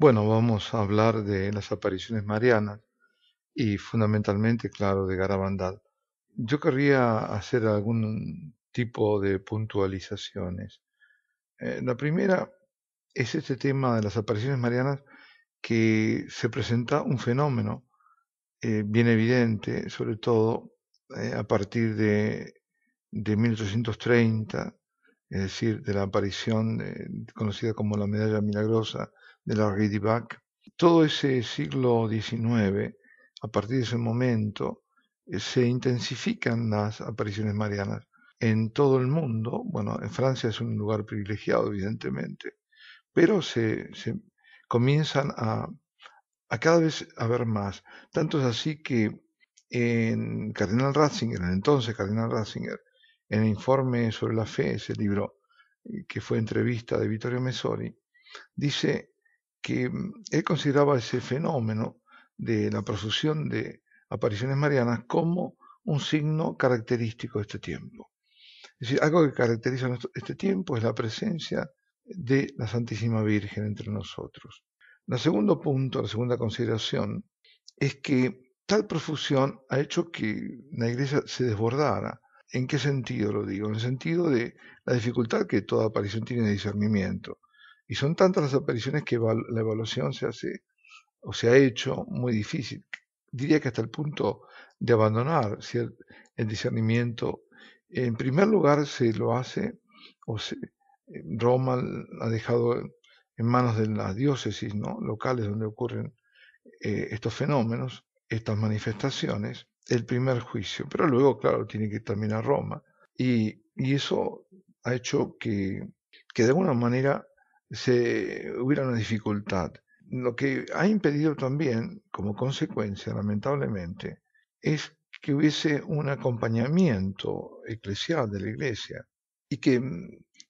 Bueno, vamos a hablar de las apariciones marianas y fundamentalmente, claro, de Garabandal. Yo querría hacer algún tipo de puntualizaciones. Eh, la primera es este tema de las apariciones marianas que se presenta un fenómeno eh, bien evidente, sobre todo eh, a partir de, de 1830, es decir, de la aparición conocida como la medalla milagrosa de la Todo ese siglo XIX, a partir de ese momento, eh, se intensifican las apariciones marianas en todo el mundo. Bueno, en Francia es un lugar privilegiado, evidentemente, pero se, comienzan a, a, cada vez a ver más. Tanto es así que en Cardinal Ratzinger, el entonces Cardinal Ratzinger, en el informe sobre la fe, ese libro eh, que fue entrevista de Vittorio Messori, dice que mm, él consideraba ese fenómeno de la profusión de apariciones marianas como un signo característico de este tiempo. Es decir, algo que caracteriza este tiempo es la presencia de la Santísima Virgen entre nosotros. El segundo punto, la segunda consideración, es que tal profusión ha hecho que la iglesia se desbordara. ¿En qué sentido lo digo? En el sentido de la dificultad que toda aparición tiene de discernimiento. Y son tantas las apariciones que la evaluación se hace o se ha hecho muy difícil. Diría que hasta el punto de abandonar el discernimiento. En primer lugar se lo hace, o se, eh, Roma ha dejado en manos de las diócesis ¿no? locales donde ocurren eh, estos fenómenos, estas manifestaciones, el primer juicio. Pero luego, claro, tiene que terminar Roma. Y, eso ha hecho que de alguna manera se hubiera una dificultad. Lo que ha impedido también, como consecuencia, lamentablemente, es que hubiese un acompañamiento eclesial de la iglesia y que, mm,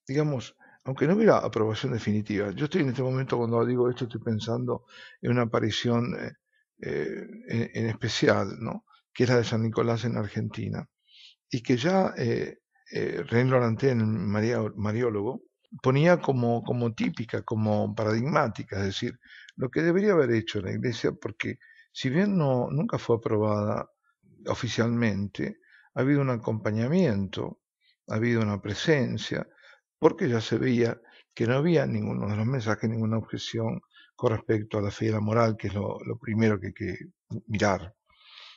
digamos, aunque no hubiera aprobación definitiva, yo estoy en este momento cuando digo esto, estoy pensando en una aparición eh, eh, en, especial, ¿no? que es la de San Nicolás en Argentina, y que ya eh, eh, Mariólogo, ponía como, típica, como paradigmática, es decir, lo que debería haber hecho la Iglesia, porque si bien no, nunca fue aprobada oficialmente, ha habido un acompañamiento, ha habido una presencia, porque ya se veía que no había ninguno de los mensajes, ninguna objeción con respecto a la fe y la moral, que es lo, primero que hay que mirar.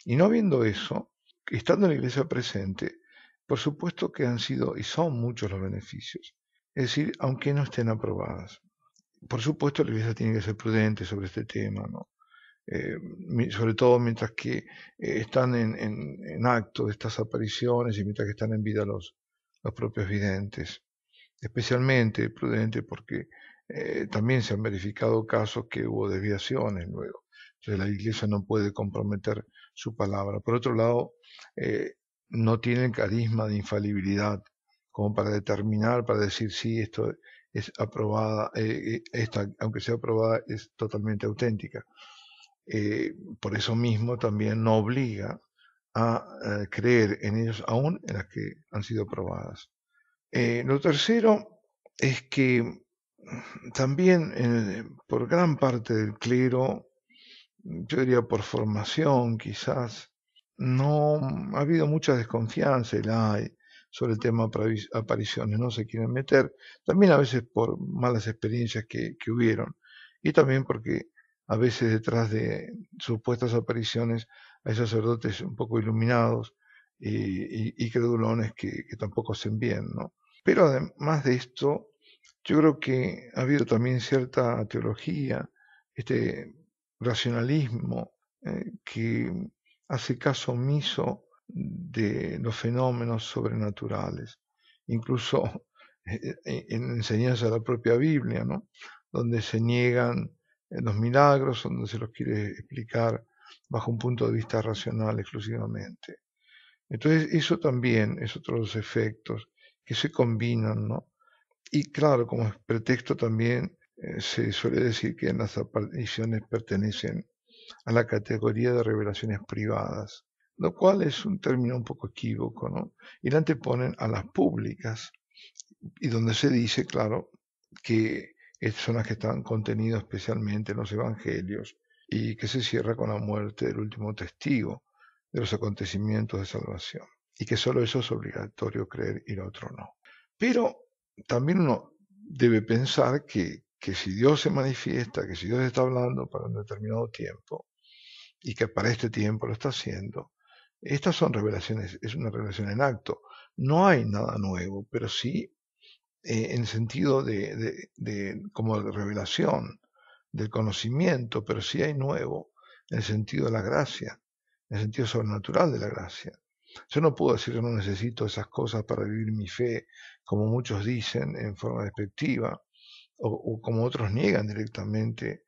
Y no viendo eso, estando en la iglesia presente, por supuesto que han sido y son muchos los beneficios. Es decir, aunque no estén aprobadas. Por supuesto, la Iglesia tiene que ser prudente sobre este tema, ¿no? Eh, sobre todo mientras que eh, están en, acto estas apariciones y mientras que están en vida los, propios videntes. Especialmente prudente porque eh, también se han verificado casos que hubo desviaciones luego. Entonces la iglesia no puede comprometer su palabra. Por otro lado, no tiene el carisma de infalibilidad como para determinar, para decir si esto es aprobada, eh, eh, esta, aunque sea aprobada, es totalmente auténtica. Eh, por eso mismo también no obliga a, creer en ellos aún en las que han sido aprobadas. lo tercero es que también por gran parte del clero, yo diría por formación quizás, no ha habido mucha desconfianza en la hay sobre el tema apariciones, no se quieren meter, también a veces por malas experiencias que, hubieron y también porque a veces detrás de supuestas apariciones hay sacerdotes un poco iluminados eh, y, credulones que, tampoco hacen bien, ¿no? Pero además de esto, yo creo que ha habido también cierta teología, este racionalismo eh, que hace caso omiso de los fenómenos sobrenaturales, incluso e, e, en enseñanza de la propia Biblia, ¿no? donde se niegan eh, los milagros, donde se los quiere explicar bajo un punto de vista racional exclusivamente. Entonces, eso también es otro de los efectos que se combinan, ¿no? Y claro, como pretexto también eh, se suele decir que las apariciones pertenecen a la categoría de revelaciones privadas lo cual es un término un poco equívoco, ¿no? Y la anteponen a las públicas, y donde se dice, claro, que son las que están contenidas especialmente en los evangelios y que se cierra con la muerte del último testigo de los acontecimientos de salvación, y que solo eso es obligatorio creer y lo otro no. Pero también uno debe pensar que, que si Dios se manifiesta, que si Dios está hablando para un determinado tiempo, y que para este tiempo lo está haciendo, estas son revelaciones, es una revelación en acto. No hay nada nuevo, pero sí en eh, en sentido de, de, como revelación del conocimiento, pero sí hay nuevo en el sentido de la gracia, en el sentido sobrenatural de la gracia. Yo no puedo decir que no necesito esas cosas para vivir mi fe, como muchos dicen en forma despectiva, o, como otros niegan directamente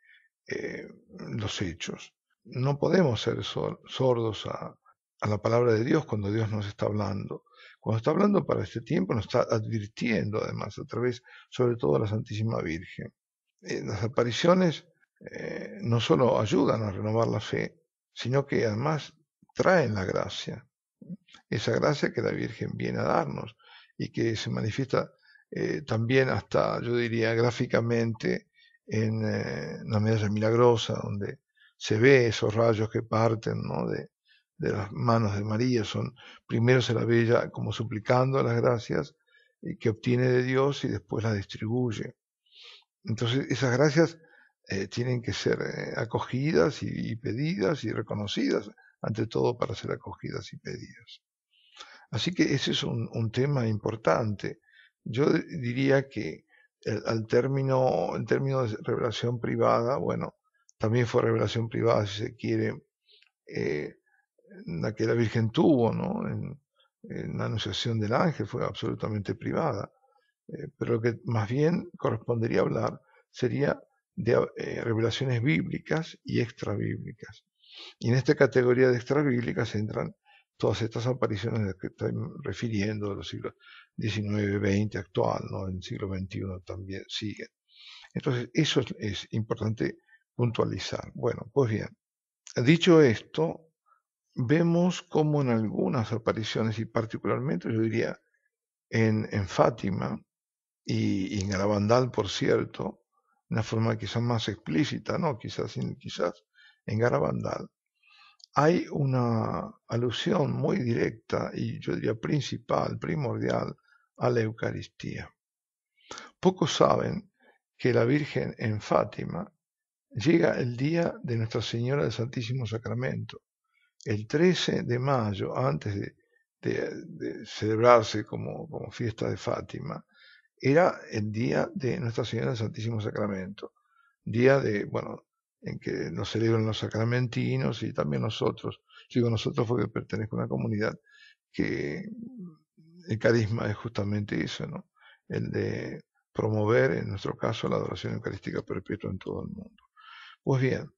eh, los hechos. No podemos ser sordos a, a la palabra de Dios cuando Dios nos está hablando. Cuando está hablando para este tiempo, nos está advirtiendo además a través, sobre todo, a la Santísima Virgen. Eh, las apariciones eh, no solo ayudan a renovar la fe, sino que además traen la gracia. Esa gracia que la Virgen viene a darnos y que se manifiesta eh, también hasta, yo diría, gráficamente en la medalla milagrosa, donde se ve esos rayos que parten ¿no? de, de las manos de María. Son primero se la ve ella como suplicando las gracias eh, que obtiene de Dios y después las distribuye. Entonces esas gracias eh, tienen que ser eh, acogidas y, pedidas y reconocidas, ante todo para ser acogidas y pedidas. Así que ese es un, tema importante. Yo diría que el, al término, término de revelación privada, bueno, también fue revelación privada si se quiere, la que la Virgen tuvo, ¿no? En, la anunciación del ángel fue absolutamente privada. Eh, pero lo que más bien correspondería hablar sería de eh, revelaciones bíblicas y extrabíblicas. Y en esta categoría de extrabíblicas entran todas estas apariciones a las que estoy refiriendo de los siglos XIX, XX, actual, ¿no? En el siglo XXI también siguen. Entonces, eso es, es importante puntualizar. Bueno, pues bien, dicho esto, vemos como en algunas apariciones, y particularmente yo diría en, Fátima y, en Garabandal, por cierto, de una forma quizás más explícita, ¿no? Quizás, quizás en Garabandal, hay una alusión muy directa y yo diría principal, primordial, a la Eucaristía. Pocos saben que la Virgen en Fátima llega el día de Nuestra Señora del Santísimo Sacramento el 13 de mayo, antes de, celebrarse como, fiesta de Fátima, era el día de Nuestra Señora del Santísimo Sacramento, día de, bueno, en que nos celebran los sacramentinos y también nosotros. digo nosotros porque pertenezco a una comunidad que el carisma es justamente eso, ¿no? El de promover, en nuestro caso, la adoración eucarística perpetua en todo el mundo. Pues bien,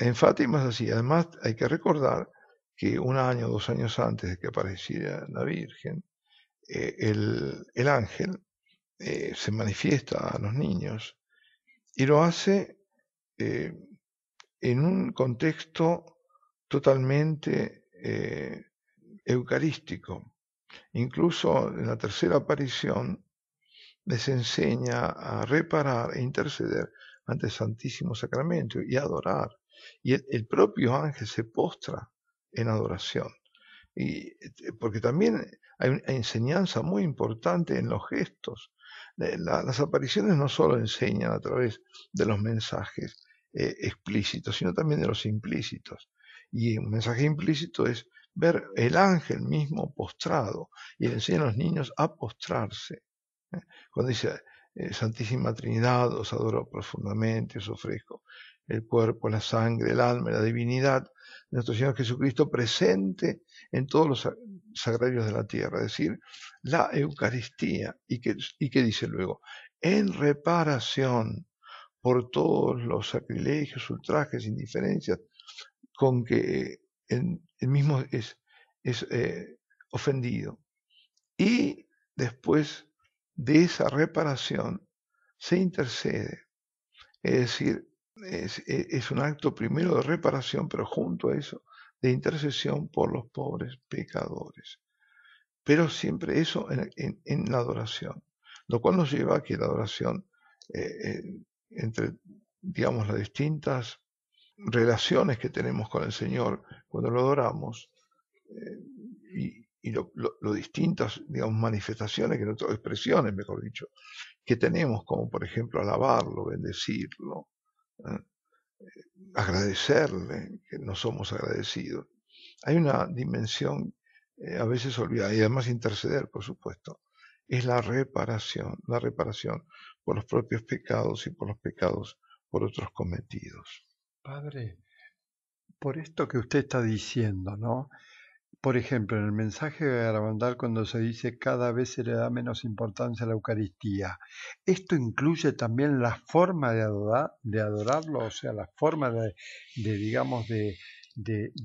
en Fátima es así. Además, hay que recordar que un año, dos años antes de que apareciera la Virgen, eh, el, ángel eh, se manifiesta a los niños y lo hace eh, en un contexto totalmente eucarístico. Incluso en la tercera aparición les enseña a reparar e interceder ante el Santísimo Sacramento y adorar y el, propio ángel se postra en adoración. Y, eh, porque también hay una enseñanza muy importante en los gestos. Eh, las apariciones no solo enseñan a través de los mensajes eh, explícitos, sino también de los implícitos. Y un mensaje implícito es ver el ángel mismo postrado y le enseña a los niños a postrarse. Cuando dice, Santísima Trinidad, os adoro profundamente, os ofrezco el cuerpo, la sangre, el alma, la divinidad de nuestro Señor Jesucristo presente en todos los sagrarios de la tierra, es decir, la Eucaristía. ¿Y que y dice luego? En reparación por todos los sacrilegios, ultrajes, indiferencias con que eh, el, mismo es, es eh, ofendido. Y después de esa reparación se intercede. Es decir, e-, es, un acto primero de reparación, pero junto a eso, de intercesión por los pobres pecadores. Pero siempre eso en, la adoración, lo cual nos lleva a que la adoración eh, eh, entre, digamos, las distintas relaciones que tenemos con el Señor cuando lo adoramos eh, y, y lo, distintas, digamos, manifestaciones, que expresiones, mejor dicho, que tenemos, como por ejemplo alabarlo, bendecirlo, Ah, agradecerle, que no somos agradecidos. Hay una dimensión eh, a veces olvidada, y además interceder, por supuesto, es la reparación, la reparación por los propios pecados y por los pecados por otros cometidos. Padre, por esto que usted está diciendo, ¿no? Por ejemplo, en el mensaje de garabandal cuando se dice cada vez se le da menos importancia a la Eucaristía, ¿esto incluye también la forma de, de adorarlo? O sea, la forma de, digamos, de,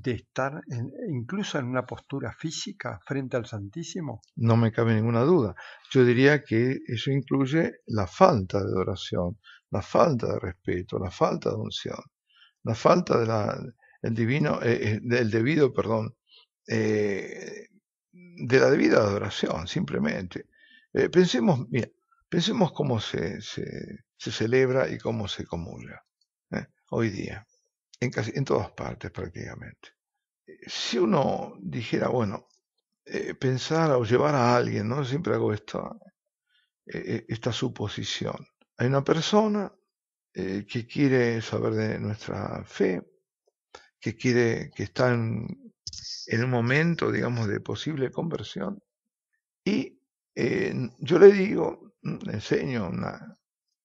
estar incluso en una postura física frente al Santísimo? No me cabe ninguna duda. Yo diría que eso incluye la falta de adoración, la falta de respeto, la falta de unción, la falta de la, el divino, eh, eh, del debido, perdón, eh, de la debida adoración, simplemente. Eh, pensemos, mira, pensemos cómo se, celebra y cómo se comulga ¿eh? hoy día, en, casi, en todas partes prácticamente. Si uno dijera, bueno, pensar o llevar a alguien, ¿no? Siempre hago esto, esta suposición. Hay una persona que quiere saber de nuestra fe, que quiere, que está en, en un momento, digamos, de posible conversión. Y eh, yo le digo, mm, enseño una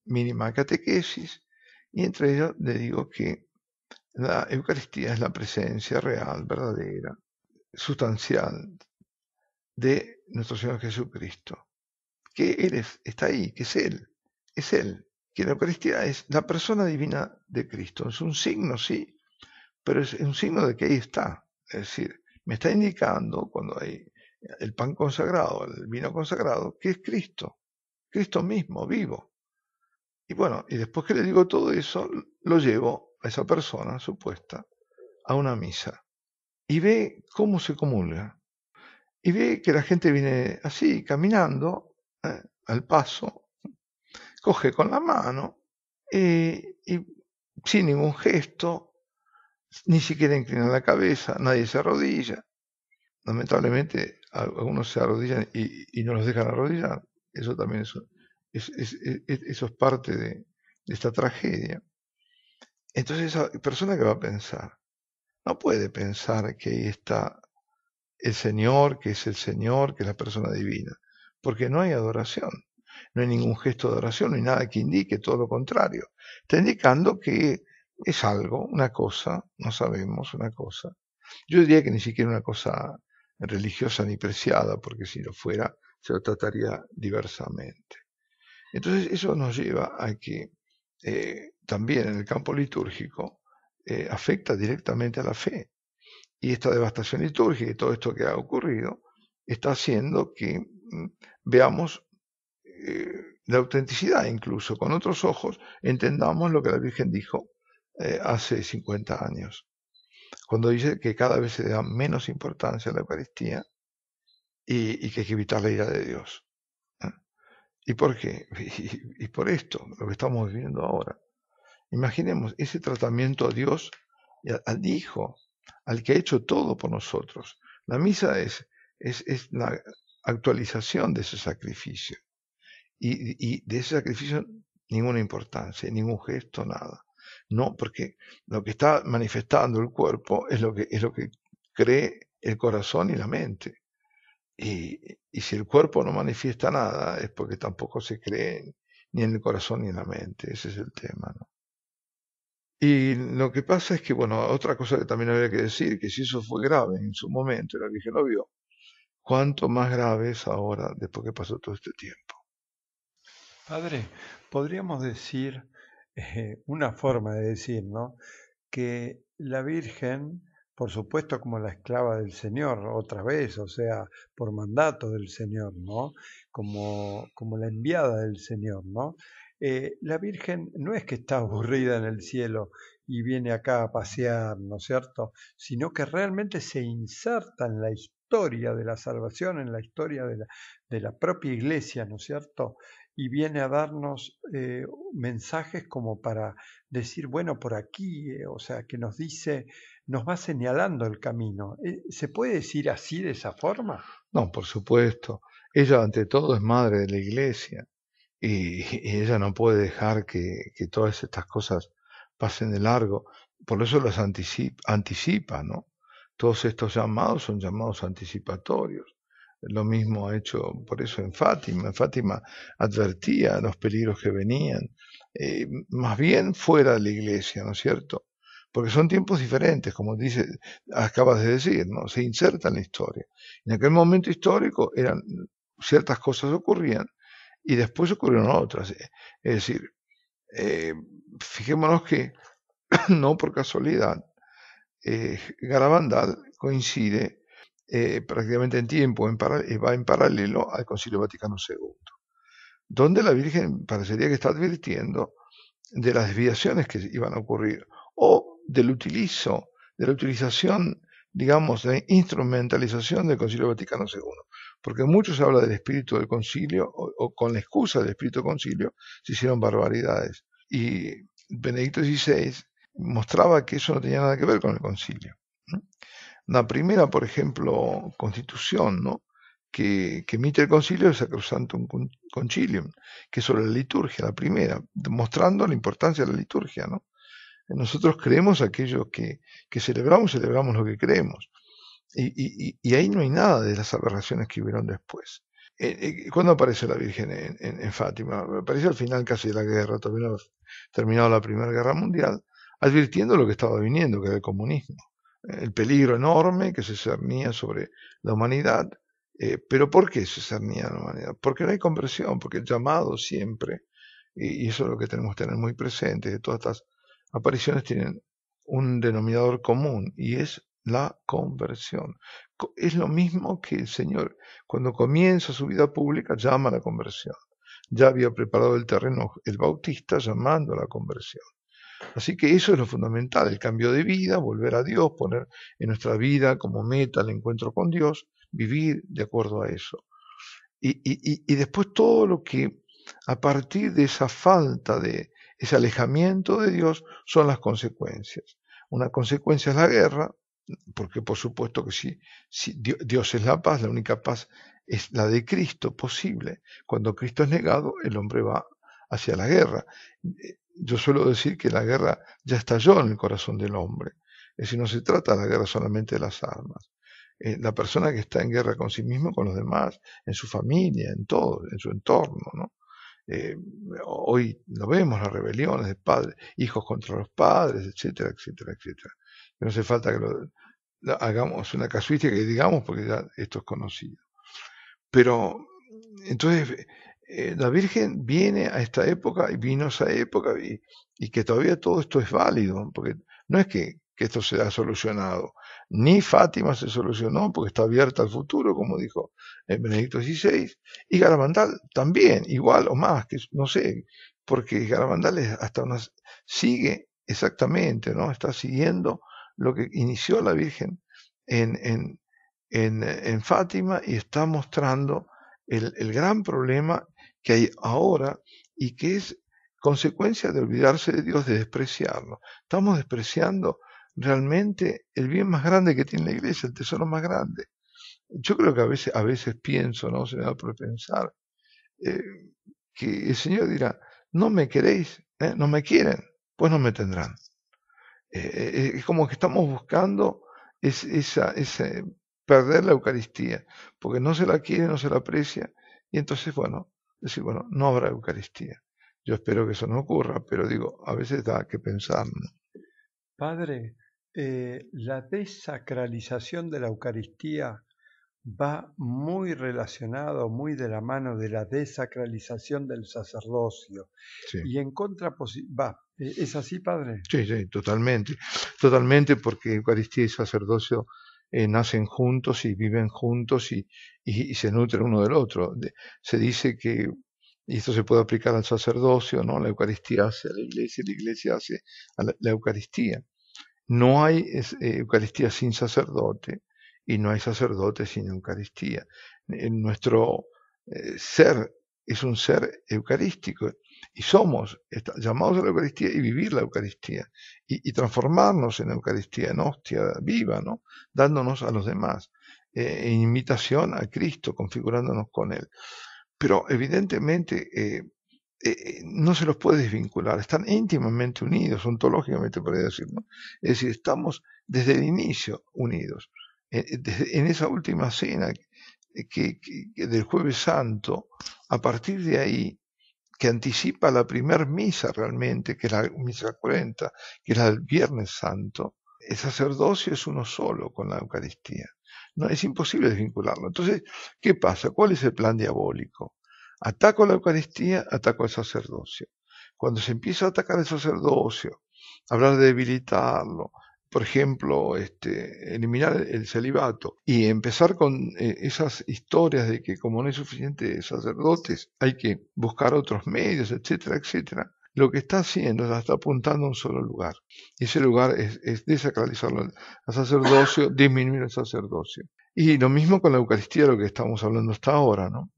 mínima catequesis y entre ellos le digo que la Eucaristía es la presencia real, verdadera, sustancial de nuestro Señor Jesucristo. Que Él está ahí, que es Él, es Él. Que la Eucaristía es la persona divina de Cristo. Es un signo, sí, pero es un signo de que ahí está. Es decir, me está indicando cuando hay el pan consagrado, el vino consagrado, que es Cristo, Cristo mismo, vivo. Y bueno, y después que le digo todo eso, lo llevo a esa persona supuesta a una misa y ve cómo se comulga. Y ve que la gente viene así, caminando, eh, al paso, coge con la mano eh, y sin ningún gesto, ni siquiera inclinan la cabeza, nadie se arrodilla. Lamentablemente, algunos se arrodillan y, y no los dejan arrodillar. Eso también es, eso es parte de, de esta tragedia. Entonces, esa persona que va a pensar, no puede pensar que ahí está el Señor, que es el Señor, que es la persona divina, porque no hay adoración, no hay ningún gesto de adoración, no nada que indique todo lo contrario. Está indicando que es algo, una cosa, no sabemos una cosa. Yo diría que ni siquiera una cosa religiosa ni preciada, porque si lo fuera, se lo trataría diversamente. Entonces eso nos lleva a que eh, también en el campo litúrgico eh, afecta directamente a la fe. Y esta devastación litúrgica y todo esto que ha ocurrido está haciendo que mm, veamos eh, la autenticidad incluso, con otros ojos, entendamos lo que la Virgen dijo eh, hace 50 años, cuando dice que cada vez se da menos importancia a la Eucaristía y, que hay que evitar la ira de Dios. ¿eh? ¿Y por qué? Y, por esto, lo que estamos viendo ahora. Imaginemos ese tratamiento a Dios, al Hijo, al que ha hecho todo por nosotros. La misa es, es, la actualización de ese sacrificio. y, de ese sacrificio ninguna importancia, ningún gesto, nada. No, porque lo que está manifestando el cuerpo es lo que, es lo que cree el corazón y la mente. Y, si el cuerpo no manifiesta nada, es porque tampoco se cree ni en el corazón ni en la mente. Ese es el tema. ¿no? Y lo que pasa es que, bueno, otra cosa que también había que decir, que si eso fue grave en su momento y la Virgen lo vio, cuánto más grave es ahora después que pasó todo este tiempo. Padre, podríamos decir eh, una forma de decir, ¿no? Que la Virgen, por supuesto como la esclava del Señor, otra vez, o sea, por mandato del Señor, ¿no? Como, como la enviada del Señor, ¿no? Eh, la Virgen no es que está aburrida en el cielo y viene acá a pasear, ¿no cierto? Sino que realmente se inserta en la historia de la salvación, en la historia de la, de la propia iglesia, ¿no es cierto? y viene a darnos eh, mensajes como para decir, bueno, por aquí, eh, o sea, que nos dice, nos va señalando el camino. Eh, ¿Se puede decir así de esa forma? No, por supuesto. Ella ante todo es madre de la iglesia y, ella no puede dejar que, todas estas cosas pasen de largo. Por eso las anticipa, anticipa, ¿no? Todos estos llamados son llamados anticipatorios. Lo mismo ha hecho por eso en Fátima. En Fátima advertía los peligros que venían, eh, más bien fuera de la iglesia, ¿no es cierto? Porque son tiempos diferentes, como dice, acabas de decir, ¿no? Se inserta en la historia. En aquel momento histórico eran ciertas cosas ocurrían y después ocurrieron otras. Eh, es decir, eh, fijémonos que no por casualidad eh, Garabandal coincide eh, prácticamente en tiempo, en eh, va en paralelo al Concilio Vaticano II, donde la Virgen parecería que está advirtiendo de las desviaciones que iban a ocurrir o del utilizo, de la utilización, digamos, de instrumentalización del Concilio Vaticano II. Porque muchos habla del espíritu del concilio o, o con la excusa del espíritu del concilio se hicieron barbaridades. Y Benedicto XVI mostraba que eso no tenía nada que ver con el concilio. La primera, por ejemplo, constitución, ¿no? Que, emite el concilio es Sacrosantum Concilium, que es sobre la liturgia, la primera, mostrando la importancia de la liturgia. ¿no? Nosotros creemos aquello que, celebramos, celebramos lo que creemos. Y, ahí no hay nada de las aberraciones que hubieron después. Eh, eh, ¿Cuándo aparece la Virgen en, Fátima? Aparece al final casi de la guerra, terminada terminado la Primera Guerra Mundial, advirtiendo lo que estaba viniendo, que era el comunismo el peligro enorme que se cernía sobre la humanidad. Eh, pero ¿por qué se cernía la humanidad? Porque no hay conversión, porque el llamado siempre, y, eso es lo que tenemos que tener muy presente, todas estas apariciones tienen un denominador común y es la conversión. Es lo mismo que el Señor, cuando comienza su vida pública, llama a la conversión. Ya había preparado el terreno el Bautista llamando a la conversión. Así que eso es lo fundamental, el cambio de vida, volver a Dios, poner en nuestra vida como meta el encuentro con Dios, vivir de acuerdo a eso. Y, después todo lo que a partir de esa falta de ese alejamiento de Dios son las consecuencias. Una consecuencia es la guerra, porque por supuesto que si, si Dios es la paz, la única paz es la de Cristo posible. Cuando Cristo es negado, el hombre va hacia la guerra. Yo suelo decir que la guerra ya estalló en el corazón del hombre. Es decir, no se trata de la guerra solamente de las armas. Eh, la persona que está en guerra con sí mismo, con los demás, en su familia, en todo, en su entorno, ¿no? Eh, hoy lo vemos, las rebeliones de padres, hijos contra los padres, etcétera, etcétera, etcétera. No hace falta que lo, hagamos una casuística que digamos porque ya esto es conocido. Pero, entonces, eh, la Virgen viene a esta época y vino a esa época y, que todavía todo esto es válido, porque no es que, esto se ha solucionado, ni Fátima se solucionó porque está abierta al futuro, como dijo en Benedicto XVI, y Garamandal también, igual o más, que no sé, porque Garamandal hasta una, sigue exactamente, ¿no? Está siguiendo lo que inició la Virgen en, en, en, en Fátima y está mostrando el, el, gran problema que hay ahora y que es consecuencia de olvidarse de Dios, de despreciarlo. Estamos despreciando realmente el bien más grande que tiene la iglesia, el tesoro más grande. Yo creo que a veces, a veces pienso, ¿no? Se me da por pensar eh, que el Señor dirá, no me queréis, ¿eh? no me quieren, pues no me tendrán. Eh, eh, es como que estamos buscando es, perder la Eucaristía, porque no se la quiere, no se la aprecia, y entonces, bueno, decir, bueno, no habrá Eucaristía. Yo espero que eso no ocurra, pero digo, a veces da que pensar. Padre, eh, la desacralización de la Eucaristía va muy relacionado, muy de la mano de la desacralización del sacerdocio. Y en contra va, ¿es así, padre? Sí, sí, totalmente. Totalmente porque Eucaristía y sacerdocio eh, nacen juntos y viven juntos y, y, se nutren uno del otro. se dice que, y esto se puede aplicar al sacerdocio, ¿no? La Eucaristía hace a la iglesia, la iglesia hace a la, Eucaristía. No hay eh, Eucaristía sin sacerdote y no hay sacerdote sin Eucaristía. Eh, nuestro ser es un ser eucarístico y somos llamados a la Eucaristía y vivir la Eucaristía y, transformarnos en Eucaristía, en hostia viva, ¿no? Dándonos a los demás, en eh, e imitación a Cristo, configurándonos con Él. Pero evidentemente eh, eh, no se los puede desvincular, están íntimamente unidos, ontológicamente podría decir, Es decir, estamos desde el inicio unidos. en esa última cena que del jueves santo, a partir de ahí que anticipa la primer misa realmente, que es la misa 40, que es la Viernes Santo, el sacerdocio es uno solo con la Eucaristía. No es imposible desvincularlo. Entonces, ¿qué pasa? ¿Cuál es el plan diabólico? Ataco la Eucaristía, ataco al sacerdocio. Cuando se empieza a atacar el sacerdocio, hablar de debilitarlo, por ejemplo, este, eliminar el celibato y empezar con eh, esas historias de que como no hay suficientes sacerdotes, hay que buscar otros medios, etcétera, etcétera. Lo que está haciendo es está apuntando a un solo lugar. Ese lugar es, desacralizarlo desacralizar al sacerdocio, disminuir el sacerdocio. Y lo mismo con la Eucaristía, lo que estamos hablando hasta ahora, ¿no?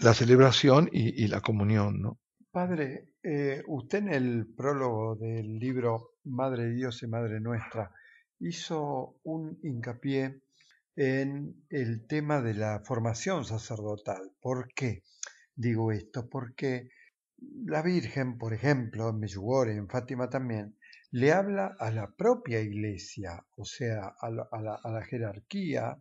La celebración y la comunión, ¿no? Padre, eh, usted en el prólogo del libro Madre Dios y Madre Nuestra hizo un hincapié en el tema de la formación sacerdotal. ¿Por qué digo esto? Porque la Virgen, por ejemplo, en Meyugore, en Fátima también, le habla a la propia iglesia, o sea, a la jerarquía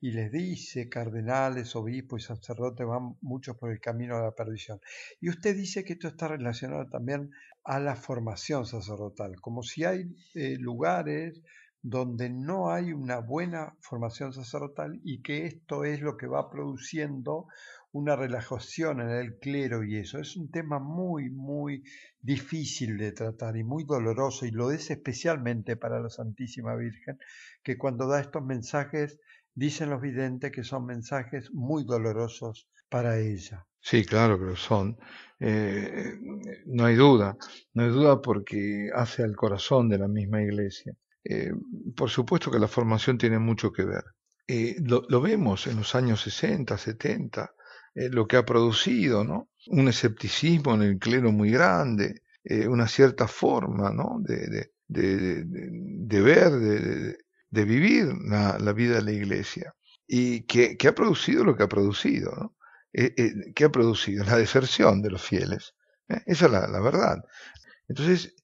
y les dice, cardenales, obispos y sacerdotes van muchos por el camino de la perdición. Y usted dice que esto está relacionado también a la formación sacerdotal, como si hay eh, lugares donde no hay una buena formación sacerdotal y que esto es lo que va produciendo una relajación en el clero y eso. Es un tema muy, muy difícil de tratar y muy doloroso y lo es especialmente para la Santísima Virgen, que cuando da estos mensajes Dicen los videntes que son mensajes muy dolorosos para ella. Sí, claro que lo son. Eh, no hay duda, no hay duda porque hace al corazón de la misma iglesia. Eh, por supuesto que la formación tiene mucho que ver. Eh, lo, vemos en los años 60, 70, lo que ha producido, ¿no? Un escepticismo en el clero muy grande, una cierta forma, ¿no? De, de, de ver, de, de vivir la, vida de la iglesia y que, ha producido lo que ha producido, ¿no? Eh, eh, que ha producido la deserción de los fieles. ¿eh? Esa es la, verdad. Entonces,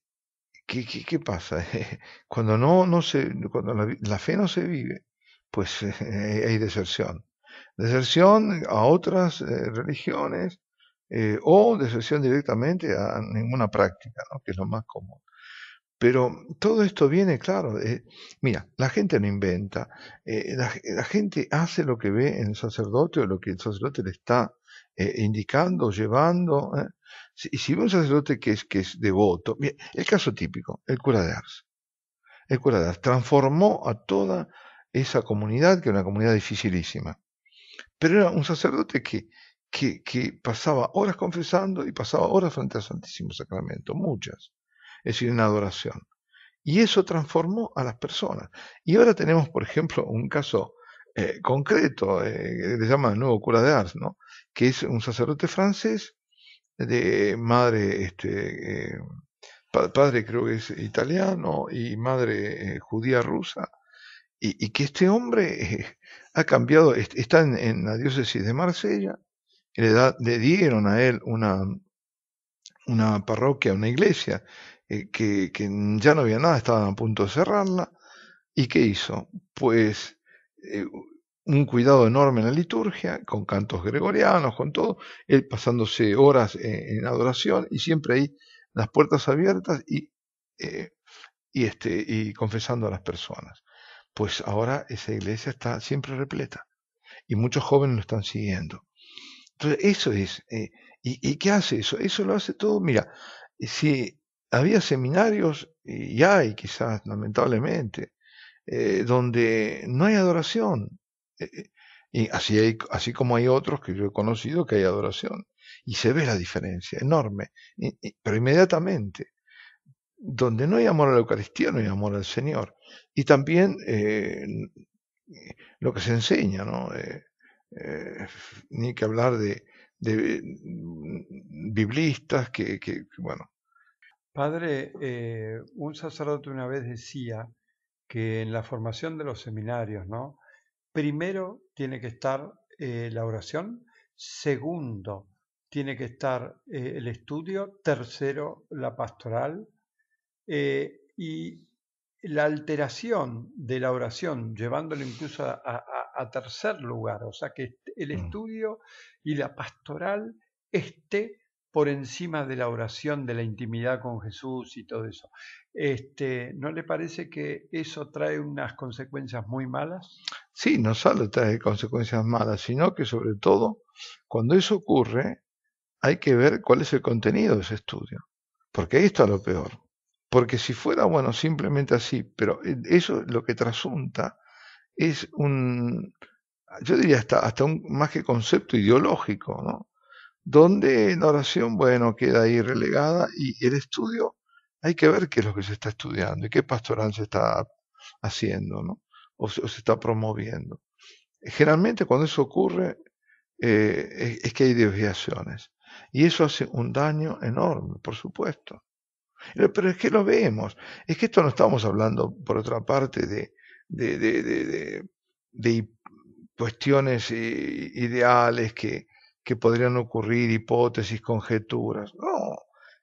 ¿qué, pasa? cuando no, no se, cuando la, la, fe no se vive, pues hay deserción. Deserción a otras religiones o deserción directamente a ninguna práctica, que es lo más común. Pero todo esto viene, claro, eh, mira, la gente no inventa, eh, la, gente hace lo que ve en el sacerdote o lo que el sacerdote le está eh, indicando, llevando. Si, y si ve un sacerdote que es, que es devoto, el caso típico, el cura de Ars. El cura de Ars transformó a toda esa comunidad, que era una comunidad dificilísima. Pero era un sacerdote que pasaba horas confesando y pasaba horas frente al Santísimo Sacramento, muchas es decir, en adoración. Y eso transformó a las personas. Y ahora tenemos, por ejemplo, un caso eh, concreto, que eh, le llama el nuevo cura de Ars, que es un sacerdote francés de madre, este, eh, padre creo que es italiano y madre judía rusa, y, que este hombre ha cambiado, está en, la diócesis de Marsella, le, le dieron a él una, una parroquia, una iglesia, eh, que, ya no había nada, estaban a punto de cerrarla. ¿Y qué hizo? Pues eh, un cuidado enorme en la liturgia, con cantos gregorianos, con todo, él pasándose horas eh, en, adoración y siempre ahí las puertas abiertas y, y, este, y confesando a las personas. Pues ahora esa iglesia está siempre repleta y muchos jóvenes lo están siguiendo. Entonces, eso es. ¿y, ¿y, qué hace eso? Eso lo hace todo. Mira, si había seminarios, y hay quizás, lamentablemente, eh, donde no hay adoración. Eh, eh, y así, hay, así como hay otros que yo he conocido que hay adoración. Y se ve la diferencia, enorme, pero inmediatamente. Donde no hay amor a la Eucaristía, no hay amor al Señor. Y también eh, lo que se enseña, ¿no? ni que hablar de, de mm, biblistas que, que, bueno, Padre, eh, un sacerdote una vez decía que en la formación de los seminarios, ¿no? Primero tiene que estar eh, la oración, segundo tiene que estar eh, el estudio, tercero la pastoral y la alteración de la oración, llevándolo incluso a, a tercer lugar, o sea que el mm. estudio y la pastoral esté por encima de la oración, de la intimidad con Jesús y todo eso. Este, ¿No le parece que eso trae unas consecuencias muy malas? Sí, no solo trae consecuencias malas, sino que sobre todo, cuando eso ocurre, hay que ver cuál es el contenido de ese estudio. Porque esto está lo peor. Porque si fuera, bueno, simplemente así, pero eso lo que trasunta es un, yo diría hasta, hasta un, más que concepto ideológico, ¿no? donde la oración, bueno, queda ahí relegada y el estudio, hay que ver qué es lo que se está estudiando y qué pastoral se está haciendo, ¿no? O, se, está promoviendo. Generalmente cuando eso ocurre eh, es, que hay desviaciones y eso hace un daño enorme, por supuesto. Pero es que lo vemos, es que esto no estamos hablando, por otra parte, de, de, de, de cuestiones eh, ideales que, que podrían ocurrir, hipótesis, conjeturas. No,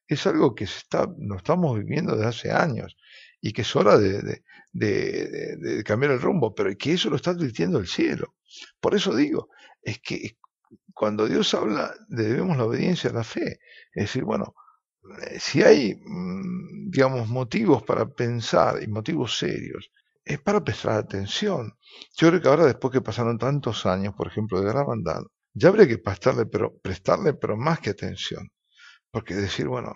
es algo que se está, no estamos viviendo desde hace años y que es hora de, de, de, cambiar el rumbo, pero que eso lo está advirtiendo el cielo. Por eso digo, es que cuando Dios habla, debemos la obediencia a la fe. Es decir, bueno, eh, si hay, mm, digamos, motivos para pensar y motivos serios, es para prestar atención. Yo creo que ahora, después que pasaron tantos años, por ejemplo, de la bandada, ya habría que prestarle pero, prestarle, pero más que atención. Porque decir, bueno,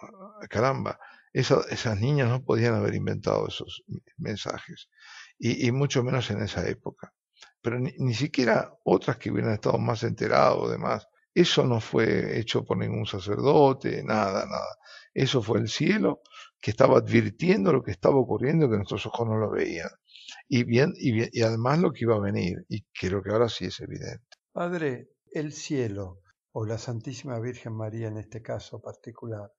caramba, esas niñas no podían haber inventado esos mensajes. Y, mucho menos en esa época. Pero ni, siquiera otras que hubieran estado más enteradas o demás. Eso no fue hecho por ningún sacerdote, nada, nada. Eso fue el cielo que estaba advirtiendo lo que estaba ocurriendo que nuestros ojos no lo veían. Y, bien, y, bien, y además lo que iba a venir, y creo que ahora sí es evidente. Padre, el cielo, o la Santísima Virgen María en este caso particular,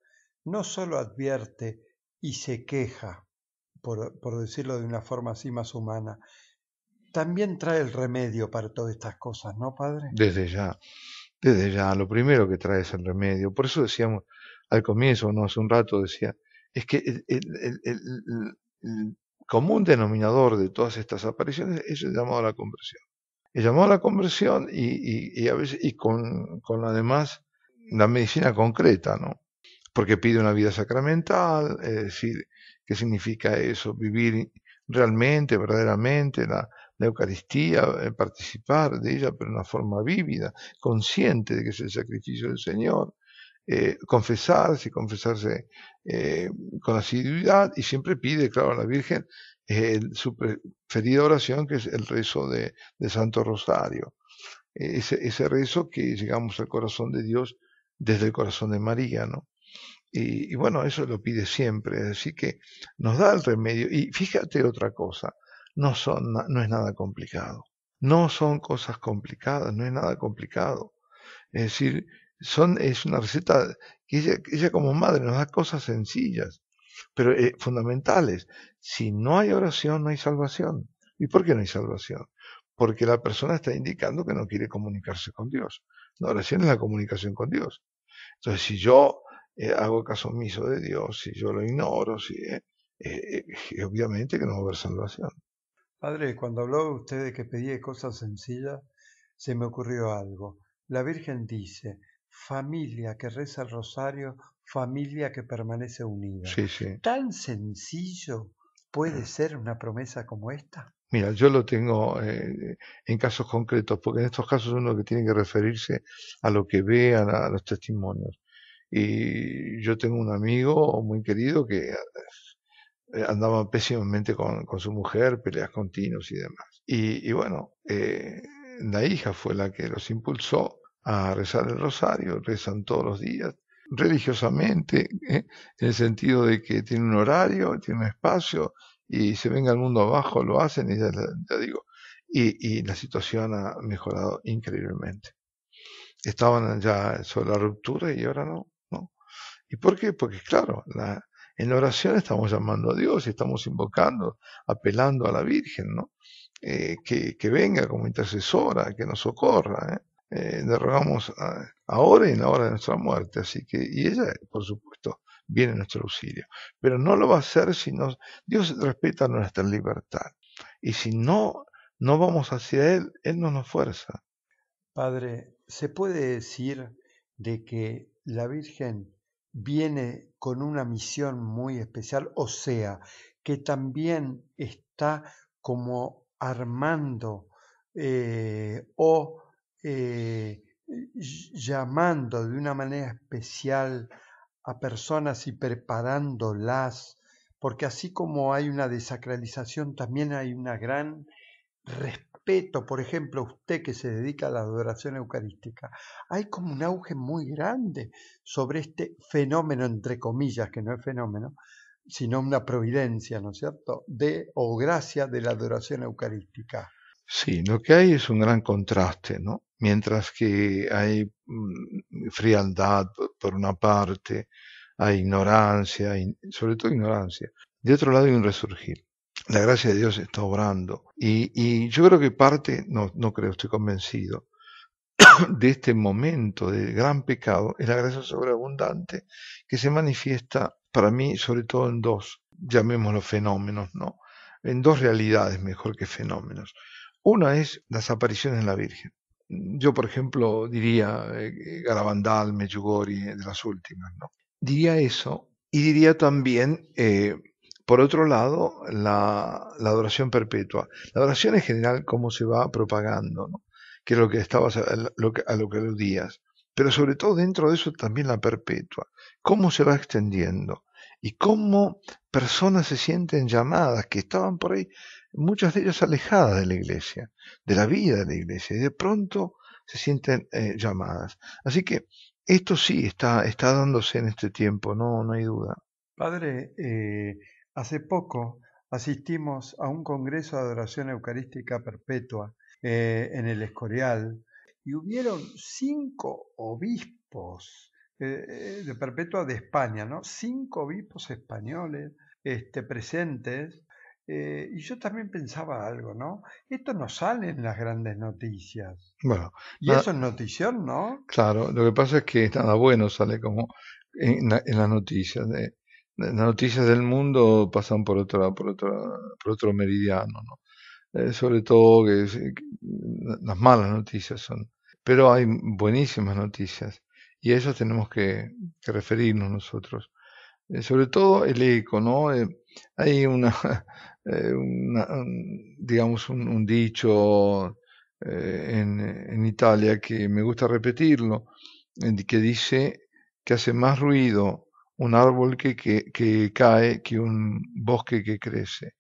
no solo advierte y se queja, por, decirlo de una forma así más humana, también trae el remedio para todas estas cosas, ¿no, Padre? Desde ya, desde ya, lo primero que trae es el remedio. Por eso decíamos al comienzo, no hace un rato decía, es que el, el común denominador de todas estas apariciones es el llamado a la conversión y llamó a la conversión y, a veces, y con, con, además la medicina concreta, ¿no? Porque pide una vida sacramental, es decir, ¿qué significa eso? Vivir realmente, verdaderamente, la, Eucaristía, eh, participar de ella, pero de una forma vívida, consciente de que es el sacrificio del Señor, eh, confesarse, confesarse eh, con asiduidad, y siempre pide, claro, a la Virgen eh, su preferida oración, que es el rezo de, Santo Rosario. E-, ese, rezo que llegamos al corazón de Dios desde el corazón de María, Y, bueno, eso lo pide siempre, así que nos da el remedio. Y fíjate otra cosa, no, son, no es nada complicado. No son cosas complicadas, no es nada complicado. Es decir, son, es una receta que ella, como madre nos da cosas sencillas, pero eh, fundamentales. Si no hay oración, no hay salvación. ¿Y por qué no hay salvación? Porque la persona está indicando que no quiere comunicarse con Dios. La oración es la comunicación con Dios. Entonces, si yo eh, hago caso omiso de Dios, si yo lo ignoro, si, eh, eh, obviamente que no va a haber salvación. Padre, cuando habló usted de que pedía cosas sencillas, se me ocurrió algo. La Virgen dice, familia que reza el rosario, familia que permanece unida. sí. Tan sencillo puede mm. ser una promesa como esta? Mira, yo lo tengo eh, en casos concretos, porque en estos casos uno que tiene que referirse a lo que vean a, los testimonios. Y yo tengo un amigo muy querido que eh, andaba pésimamente con, su mujer, peleas continuas y demás. Y, bueno, eh, la hija fue la que los impulsó a rezar el rosario, rezan todos los días, religiosamente, ¿eh? en el sentido de que tiene un horario, tiene un espacio, y se venga el mundo abajo, lo hacen, y ya, digo, y, la situación ha mejorado increíblemente. Estaban ya sobre la ruptura y ahora no, no. ¿Y por qué? Porque claro, la, en la oración estamos llamando a Dios, y estamos invocando, apelando a la Virgen, ¿no? Eh, que, que, venga como intercesora, que nos socorra. ¿eh? le rogamos a, ahora y en la hora de nuestra muerte. Así que, y ella, por supuesto, viene nuestro auxilio. Pero no lo va a hacer si no, Dios respeta nuestra libertad. Y si no, no vamos hacia Él, Él no nos fuerza. Padre, ¿se puede decir de que la Virgen viene con una misión muy especial? O sea, que también está como armando eh, o eh, llamando de una manera especial a personas y preparándolas, porque así como hay una desacralización, también hay un gran respeto, por ejemplo, usted que se dedica a la adoración eucarística, hay como un auge muy grande sobre este fenómeno, entre comillas, que no es fenómeno, sino una providencia, ¿no es cierto?, de o gracia de la adoración eucarística. Sí, lo que hay es un gran contraste, ¿no? Mientras que hay mm, frialdad por una parte, hay ignorancia, sobre todo ignorancia. De otro lado hay un resurgir. La gracia de Dios está obrando. Y, yo creo que parte, no, no creo, estoy convencido, de este momento de gran pecado es la gracia sobreabundante que se manifiesta para mí sobre todo en dos, llamémoslo fenómenos, ¿no? En dos realidades mejor que fenómenos. Una es las apariciones en la Virgen. Yo, por ejemplo, diría eh, Garabandal, Meyugori, eh, de las últimas, ¿no? Diría eso y diría también, eh, por otro lado, la, la, adoración perpetua. La adoración en general, cómo se va propagando, que es lo que estabas a lo que, a lo que aludías. Pero sobre todo dentro de eso también la perpetua. Cómo se va extendiendo y cómo personas se sienten llamadas que estaban por ahí muchas de ellas alejadas de la iglesia, de la vida de la iglesia, y de pronto se sienten eh, llamadas. Así que esto sí está, está dándose en este tiempo, no, no hay duda. Padre, eh, hace poco asistimos a un congreso de adoración eucarística perpetua eh, en el Escorial y hubieron cinco obispos de perpetua de España, ¿no? Cinco obispos españoles este, presentes eh, y yo también pensaba algo, ¿no? Esto no sale en las grandes noticias. Bueno. Y eso es notición, ¿no? Claro, lo que pasa es que nada bueno sale como en, las noticias. De, las noticias del mundo pasan por, otra, por, otra, por otro meridiano, ¿no? Eh, sobre todo que, eh, las malas noticias son. Pero hay buenísimas noticias y a esas tenemos que referirnos nosotros. Eh, sobre todo el eco, ¿no? Eh, hay eh, una, un, digamos, un, dicho en, en, Italia que me gusta repetirlo, que dice que hace más ruido un árbol que, que, cae que un bosque que crece.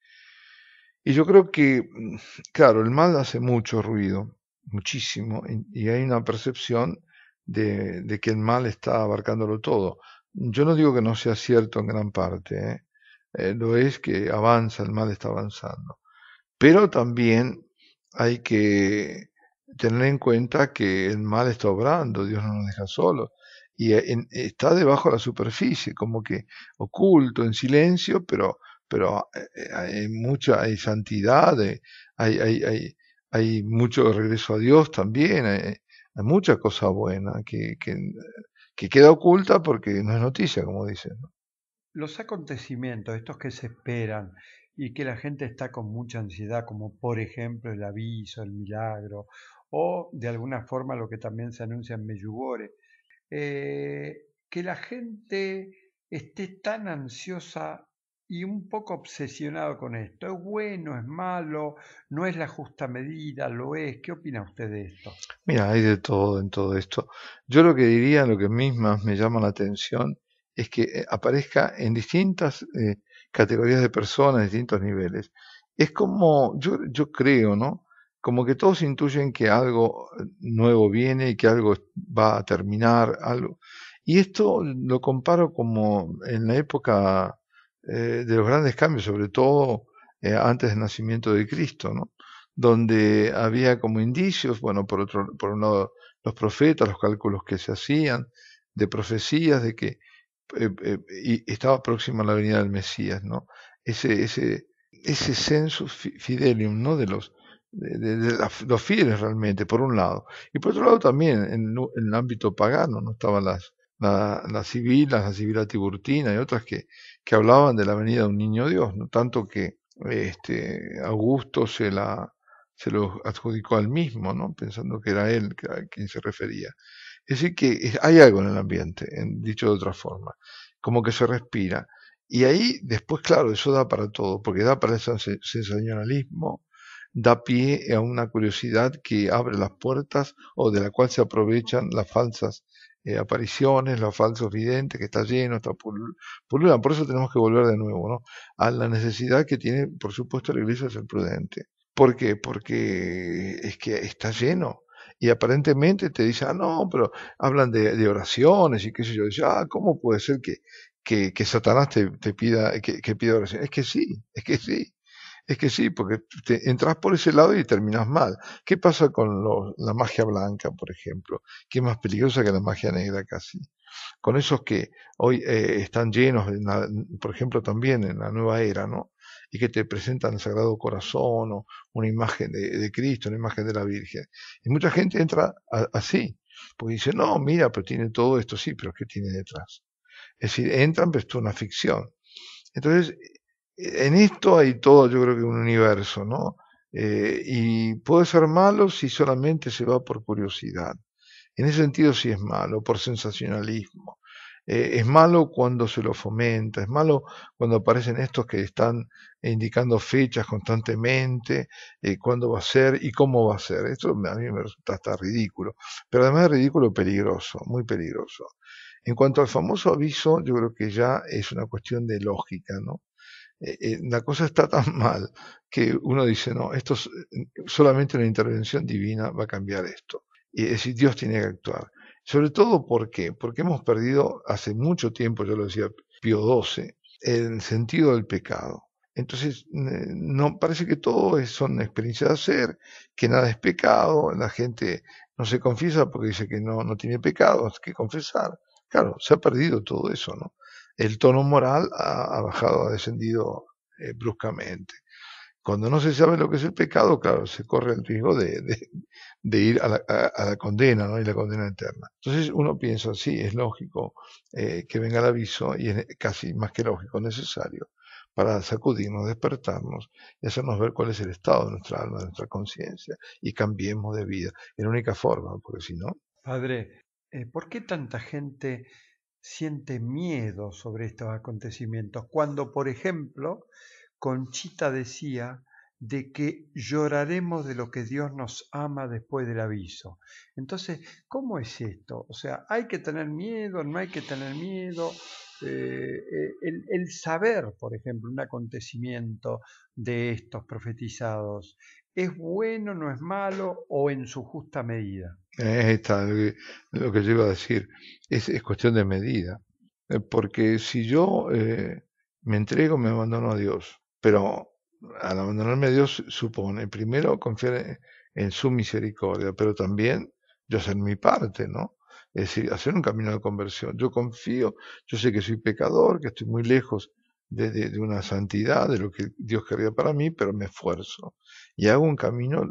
Y yo creo que, mm, claro, el mal hace mucho ruido, muchísimo, y, y hay una percepción de, de, que el mal está abarcándolo todo. Yo no digo que no sea cierto en gran parte, ¿eh? Eh, lo es que avanza, el mal está avanzando. Pero también hay que tener en cuenta que el mal está obrando, Dios no nos deja solos. Y eh, está debajo de la superficie, como que oculto, en silencio, pero, pero hay mucha hay santidad, hay, hay, hay, hay mucho regreso a Dios también, hay, hay mucha cosa buena que que queda oculta porque no es noticia, como dicen. Los acontecimientos, estos que se esperan y que la gente está con mucha ansiedad, como por ejemplo el aviso, el milagro, o de alguna forma lo que también se anuncia en Meyugore, eh, que la gente esté tan ansiosa y un poco obsesionado con esto. ¿Es bueno, es malo? ¿No es la justa medida? ¿Lo es? ¿Qué opina usted de esto? Mira, hay de todo en todo esto. Yo lo que diría, lo que mismas me llama la atención, es que eh, aparezca en distintas eh, categorías de personas, en distintos niveles. Es como, yo, yo creo, ¿no? Como que todos intuyen que algo nuevo viene y que algo va a terminar, algo. Y esto lo comparo como en la época eh, de los grandes cambios, sobre todo eh, antes del nacimiento de Cristo, ¿no? donde había como indicios, bueno, por, otro, por un lado los profetas, los cálculos que se hacían de profecías de que eh, estaba próxima la venida del Mesías, ¿no? Ese, ese, ese census fidelium, ¿no? De los, de, los fieles realmente, por un lado. Y por otro lado también, en, el ámbito pagano, ¿no? Estaban las, la, las civilas, la civila tiburtina y otras que que hablaban de la venida de un niño Dios, no tanto que este, Augusto se la se lo adjudicó al mismo, ¿no? pensando que era él a quien se refería. Es decir, que eh, hay algo en el ambiente, en, dicho de otra forma, como que se respira. Y ahí, después, claro, eso da para todo, porque da para ese sensacionalismo, da pie a una curiosidad que abre las puertas o de la cual se aprovechan las falsas eh, apariciones, los falsos videntes, que está lleno, está pul Por eso tenemos que volver de nuevo ¿no? a la necesidad que tiene, por supuesto, la iglesia de ser prudente. ¿Por qué? Porque es que está lleno. Y aparentemente te dice ah, no, pero hablan de, oraciones y qué sé yo. Dice, ah, ¿cómo puede ser que, que, que Satanás te, te pida, que, que, pida oración? Es que sí, es que sí. Es que sí, porque te entras por ese lado y terminas mal. ¿Qué pasa con la magia blanca, por ejemplo? Que es más peligrosa que la magia negra casi. Con esos que hoy eh, están llenos, por ejemplo, también en la nueva era, ¿no? Y que te presentan el Sagrado Corazón o una imagen de, Cristo, una imagen de la Virgen. Y mucha gente entra así, porque dice, no, mira, pero tiene todo esto, sí, pero ¿qué tiene detrás? Es decir, entran, pero es una ficción. Entonces, en esto hay todo, yo creo que un universo, ¿no? Eh, y puede ser malo si solamente se va por curiosidad. En ese sentido sí es malo, por sensacionalismo. Eh, es malo cuando se lo fomenta, es malo cuando aparecen estos que están indicando fechas constantemente, eh, cuándo va a ser y cómo va a ser. Esto a mí me resulta hasta ridículo, pero además es ridículo peligroso, muy peligroso. En cuanto al famoso aviso, yo creo que ya es una cuestión de lógica, ¿no? Eh, eh, la cosa está tan mal que uno dice, no, esto eh, solamente una intervención divina va a cambiar esto. Y es decir, Dios tiene que actuar. Sobre todo, ¿por qué? Porque hemos perdido hace mucho tiempo, yo lo decía Pío XII, el sentido del pecado. Entonces, no parece que todo es, son experiencias de hacer, que nada es pecado, la gente no se confiesa porque dice que no, no tiene pecados que confesar. Claro, se ha perdido todo eso, ¿no? el tono moral ha, bajado, ha descendido eh, bruscamente. Cuando no se sabe lo que es el pecado, claro, se corre el riesgo de, de, ir a la, condena, ¿no? Y la condena eterna. Entonces uno piensa, sí, es lógico eh, que venga el aviso y es casi más que lógico, necesario para sacudirnos, despertarnos y hacernos ver cuál es el estado de nuestra alma, de nuestra conciencia y cambiemos de vida. la única forma, porque si no. Padre, eh, ¿por qué tanta gente siente miedo sobre estos acontecimientos. Cuando, por ejemplo, Conchita decía de que lloraremos de lo que Dios nos ama después del aviso. Entonces, ¿cómo es esto? O sea, hay que tener miedo, no hay que tener miedo. Eh, eh, el, el saber, por ejemplo, un acontecimiento de estos profetizados, es bueno, no es malo o en su justa medida. Es está lo que, yo iba a decir. Es, cuestión de medida. Eh, porque si yo eh, me entrego, me abandono a Dios. Pero al abandonarme a Dios supone primero confiar en, su misericordia, pero también yo hacer mi parte, ¿no? Es decir, hacer un camino de conversión. Yo confío, yo sé que soy pecador, que estoy muy lejos de, una santidad, de lo que Dios quería para mí, pero me esfuerzo. Y hago un camino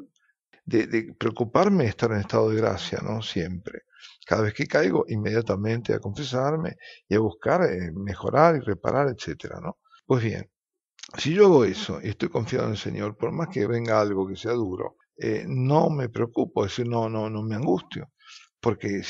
de, preocuparme de estar en estado de gracia, ¿no? Siempre. Cada vez que caigo, inmediatamente a confesarme y a buscar eh, mejorar y reparar, etcétera, ¿no? Pues bien, si yo hago eso y estoy confiado en el Señor, por más que venga algo que sea duro, eh, no me preocupo, es no, no, no me angustio, porque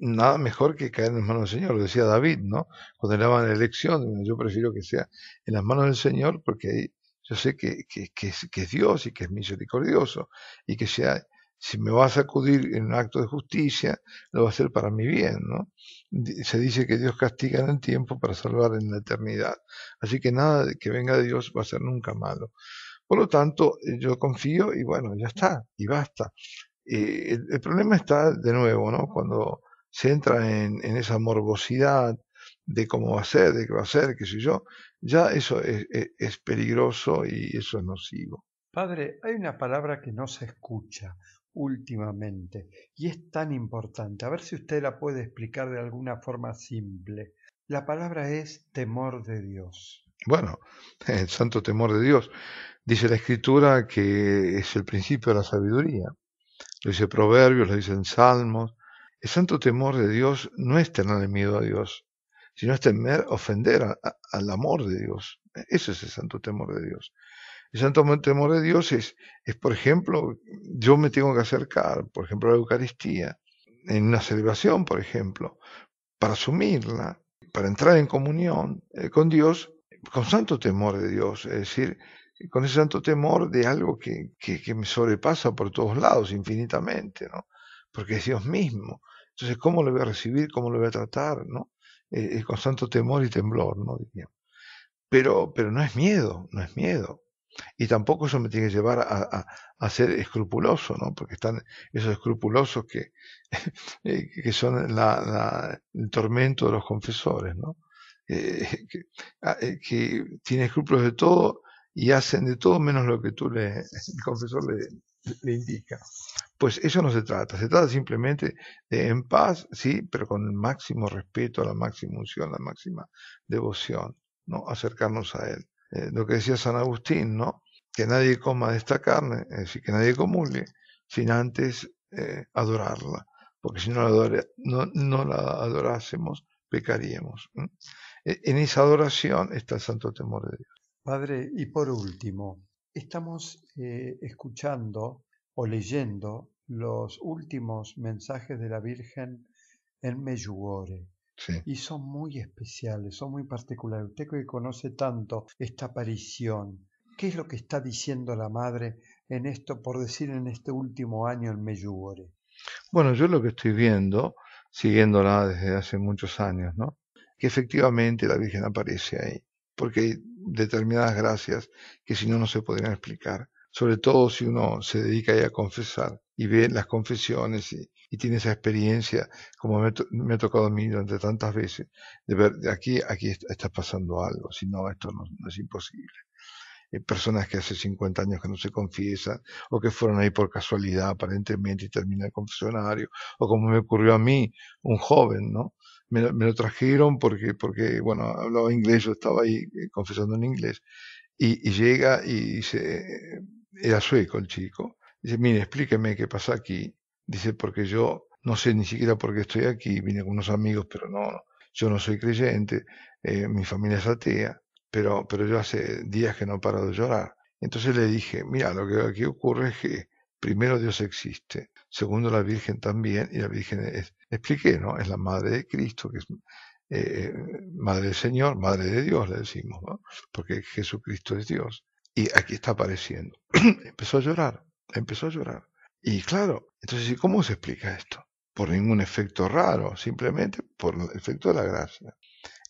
nada mejor que caer en las manos del Señor, lo decía David, ¿no? Cuando le daban la elección, yo prefiero que sea en las manos del Señor, porque ahí yo sé que, que, es, que, es, Dios y que es misericordioso, y que sea, si me va a sacudir en un acto de justicia, lo va a hacer para mi bien, ¿no? Se dice que Dios castiga en el tiempo para salvar en la eternidad. Así que nada que venga de Dios va a ser nunca malo. Por lo tanto, eh, yo confío y bueno, ya está, y basta. Eh, el, problema está, de nuevo, Cuando se entra en, esa morbosidad de cómo va a ser, de qué va a ser, qué sé yo, ya eso es, es peligroso y eso es nocivo. Padre, hay una palabra que no se escucha últimamente y es tan importante. A ver si usted la puede explicar de alguna forma simple. La palabra es temor de Dios. Bueno, el santo temor de Dios. Dice la escritura que es el principio de la sabiduría lo dice Proverbios, lo dicen Salmos. El santo temor de Dios no es tener miedo a Dios, sino es temer ofender al amor de Dios. Ese es el santo temor de Dios. El santo temor de Dios es, por ejemplo, yo me tengo que acercar, por ejemplo, a la Eucaristía, en una celebración, por ejemplo, para asumirla, para entrar en comunión eh, con Dios, con santo temor de Dios. Es decir, eh, con ese santo temor de algo que, que, me sobrepasa por todos lados infinitamente, ¿no? Porque es Dios mismo. Entonces, ¿cómo lo voy a recibir? ¿Cómo lo voy a tratar? ¿no? Eh, eh, con santo temor y temblor, ¿no? Pero, pero no es miedo, no es miedo. Y tampoco eso me tiene que llevar a, a, ser escrupuloso, ¿no? Porque están esos escrupulosos que, que son el tormento de los confesores, ¿no? que, ah, que tiene escrúpulos de todo y hacen de todo menos lo que tú le, el confesor le, indica. Pues eso no se trata, se trata simplemente de en paz, sí, pero con el máximo respeto, la máxima unción, la máxima devoción, ¿no? Acercarnos a Él. Eh, lo que decía San Agustín, ¿no? Que nadie coma de esta carne, es decir, que nadie comulgue sin antes eh, adorarla, porque si no la, no, la adorásemos, pecaríamos. E, en esa adoración está el santo temor de Dios. Padre, y por último, estamos eh, escuchando o leyendo los últimos mensajes de la Virgen en Meyugore. Y son muy especiales, son muy particulares. Usted que conoce tanto esta aparición, ¿qué es lo que está diciendo la Madre en esto, por decir, en este último año en Meyugore? Bueno, yo lo que estoy viendo, siguiéndola desde hace muchos años, ¿no? Que efectivamente la Virgen aparece ahí, porque determinadas gracias que si no, no se podrían explicar. Sobre todo si uno se dedica ahí a confesar y ve las confesiones y, tiene esa experiencia, como me, ha tocado a mí durante tantas veces, de ver, de aquí, aquí está pasando algo, si no, esto no, es imposible eh, personas que hace 50 años que no se confiesan, o que fueron ahí por casualidad aparentemente y terminan el confesionario, o como me ocurrió a mí, un joven, ¿no? me, lo trajeron porque, porque, bueno, hablaba inglés, yo estaba ahí eh, confesando en inglés. Y, llega y dice, era sueco el chico. Dice, mire, explíqueme qué pasa aquí. Dice, porque yo no sé ni siquiera por qué estoy aquí. Vine con unos amigos, pero no, yo no soy creyente. Eh, mi familia es atea, pero, pero yo hace días que no parado de llorar. Entonces le dije, mira, lo que aquí ocurre es que primero Dios existe, segundo la Virgen también, y la Virgen es, expliqué, ¿no? Es la madre de Cristo, que es eh, madre del Señor, madre de Dios, le decimos, ¿no? Porque Jesucristo es Dios. Y aquí está apareciendo. empezó a llorar, empezó a llorar. Y claro, entonces, cómo se explica esto? Por ningún efecto raro, simplemente por el efecto de la gracia.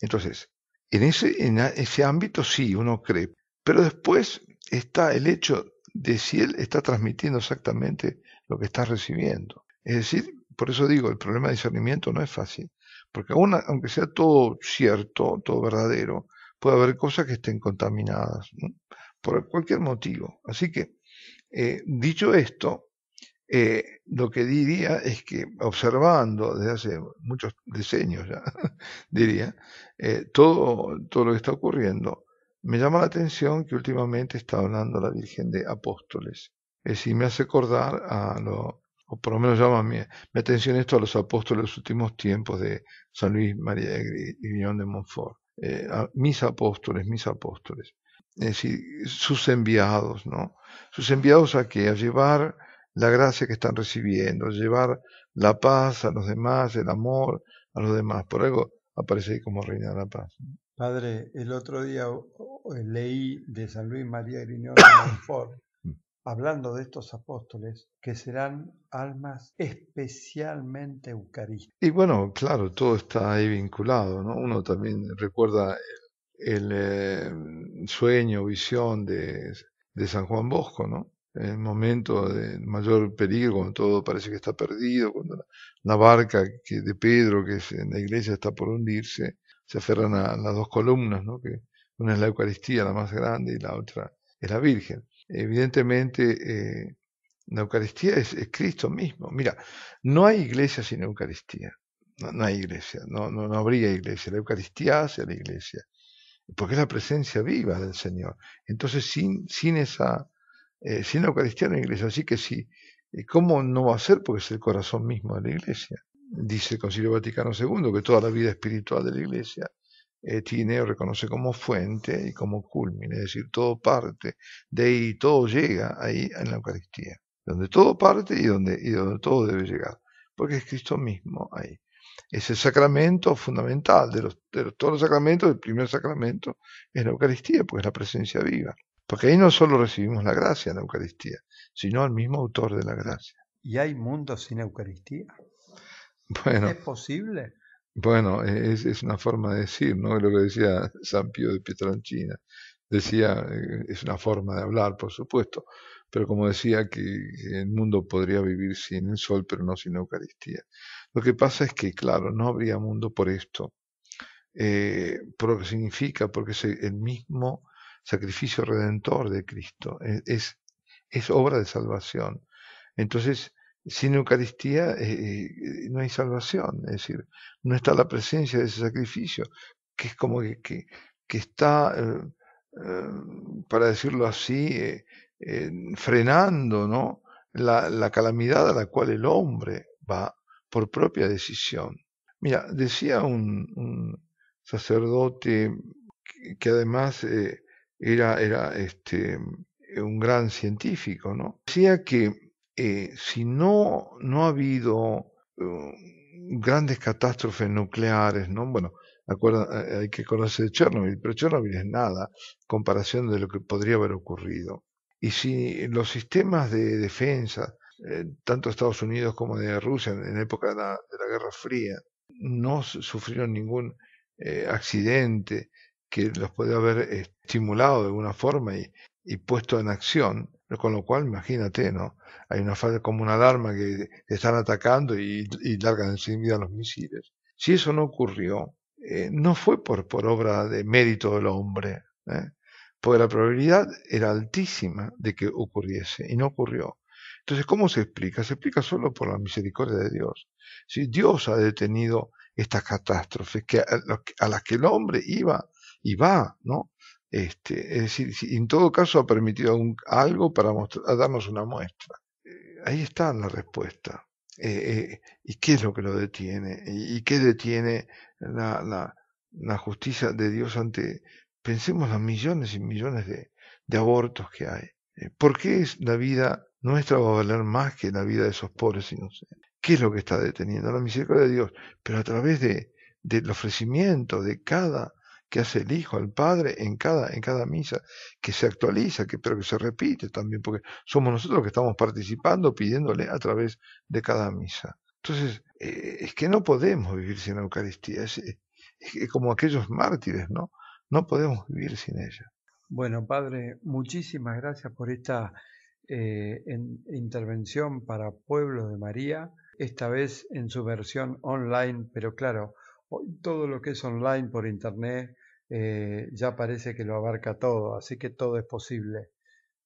Entonces, en ese, en ese ámbito sí, uno cree. Pero después está el hecho de si él está transmitiendo exactamente lo que está recibiendo. Es decir, por eso digo, el problema de discernimiento no es fácil, porque aunque sea todo cierto, todo verdadero, puede haber cosas que estén contaminadas por cualquier motivo. Así que, eh, dicho esto, eh, lo que diría es que observando desde hace muchos diseños, ya, diría, eh, todo, todo lo que está ocurriendo, me llama la atención que últimamente está hablando la Virgen de Apóstoles. Es decir, me hace acordar a lo, o por lo menos llama mi, atención esto a los apóstoles de los últimos tiempos de San Luis María de Grignon de Montfort, eh, mis apóstoles, mis apóstoles, es decir, sus enviados, ¿no? Sus enviados a qué? A llevar la gracia que están recibiendo, a llevar la paz a los demás, el amor a los demás, por algo aparece ahí como reina de la paz. Padre, el otro día leí de San Luis María Griñón de Montfort hablando de estos apóstoles, que serán almas especialmente eucarísticas. Y bueno, claro, todo está ahí vinculado, ¿no? Uno también recuerda el, eh, sueño, visión de, San Juan Bosco, ¿no? En el momento de mayor peligro, cuando todo parece que está perdido, cuando la, barca que, de Pedro, que es en la iglesia, está por hundirse, se aferran a, a las dos columnas, ¿no? que una es la Eucaristía, la más grande, y la otra es la Virgen. Evidentemente, eh, la Eucaristía es, Cristo mismo. Mira, no hay iglesia sin Eucaristía. No, hay iglesia, no, no, no, habría iglesia. La Eucaristía hace la iglesia, porque es la presencia viva del Señor. Entonces, sin, sin esa, eh, sin la Eucaristía no hay iglesia. Así que sí, eh, ¿cómo no va a ser? Porque es el corazón mismo de la iglesia. Dice el Concilio Vaticano II que toda la vida espiritual de la iglesia eh, tiene Tineo reconoce como fuente y como culmine, es decir, todo parte de ahí, todo llega ahí en la Eucaristía, donde todo parte y donde, y donde todo debe llegar, porque es Cristo mismo ahí. Es el sacramento fundamental de, de todos los sacramentos, el primer sacramento es la Eucaristía, porque es la presencia viva. Porque ahí no solo recibimos la gracia en la Eucaristía, sino al mismo autor de la gracia. ¿Y hay mundo sin Eucaristía? Bueno. ¿Es posible? Bueno, e-, es, una forma de decir, ¿no? Lo que decía San Pío de Pietrancina Decía, eh, es una forma de hablar, por supuesto, pero como decía que el mundo podría vivir sin el sol, pero no sin la Eucaristía. Lo que pasa es que, claro, no habría mundo por esto, eh, por lo que significa, porque es el mismo sacrificio redentor de Cristo, e-, es obra de salvación. Entonces, sin Eucaristía eh, no hay salvación, es decir, no está la presencia de ese sacrificio, que es como que, que, está, eh, eh, para decirlo así, frenando ¿no? La, calamidad a la cual el hombre va por propia decisión. Mira, decía un, sacerdote que, además era, era este, un gran científico, ¿no? decía que eh, si no, no ha habido uh, grandes catástrofes nucleares, ¿no? Bueno, eh, hay que conocer de Chernobyl, pero Chernobyl es nada en comparación de lo que podría haber ocurrido. Y si los sistemas de defensa, eh, tanto de Estados Unidos como de Rusia, en, época de la, Guerra Fría, no sufrieron ningún accidente que los pudiera haber estimulado de alguna forma y puesto en acción, con lo cual, imagínate, ¿no? Hay una como una alarma que están atacando y, y largan vida los misiles. Si eso no ocurrió, eh, no fue por, por obra de mérito del hombre, ¿eh? porque la probabilidad era altísima de que ocurriese y no ocurrió. Entonces, ¿cómo se explica? Se explica solo por la misericordia de Dios. Si Dios ha detenido estas catástrofes a, a las que el hombre iba y va, ¿no? Este, es decir, en todo caso ha permitido algo para darnos una muestra. Eh, ahí está la respuesta. Eh, eh, ¿Y qué es lo que lo detiene? ¿Y, qué detiene la, justicia de Dios ante, pensemos, los millones y millones de, abortos que hay? ¿Por qué la vida nuestra va a valer más que la vida de esos pobres inocentes? ¿Qué es lo que está deteniendo? La misericordia de Dios, pero a través de, del ofrecimiento de cada que hace el Hijo al Padre en cada, en cada misa, que se actualiza, que, pero que se repite también, porque somos nosotros los que estamos participando, pidiéndole a través de cada misa. Entonces, eh, es que no podemos vivir sin la Eucaristía, eh, es, como aquellos mártires, ¿no? No podemos vivir sin ella. Bueno, Padre, muchísimas gracias por esta eh, intervención para Pueblo de María, esta vez en su versión online, pero claro, todo lo que es online por internet eh, ya parece que lo abarca todo, así que todo es posible